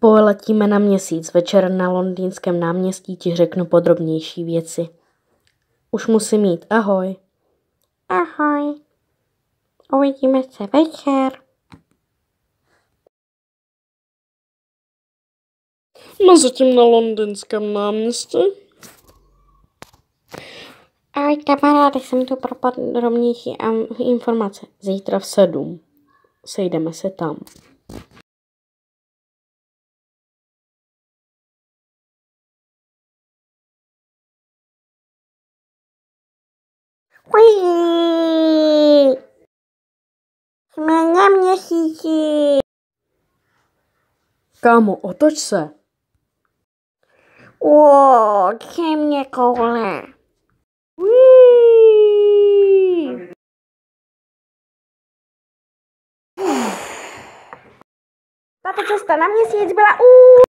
Poletíme na měsíc. Večer na londýnském náměstí ti řeknu podrobnější věci. Už musím jít. Ahoj. Ahoj. Uvidíme se večer. Mezitím no, na londýnském náměstí. Ahoj kamaráde, jsem tu pro podrobnější informace. Zítra v sedm. Sejdeme se tam. Wih, semangatnya sisi kamu otot saya. Wah, keren ya, kau orangnya! Wah, takutnya setelahnya sih, sebelah.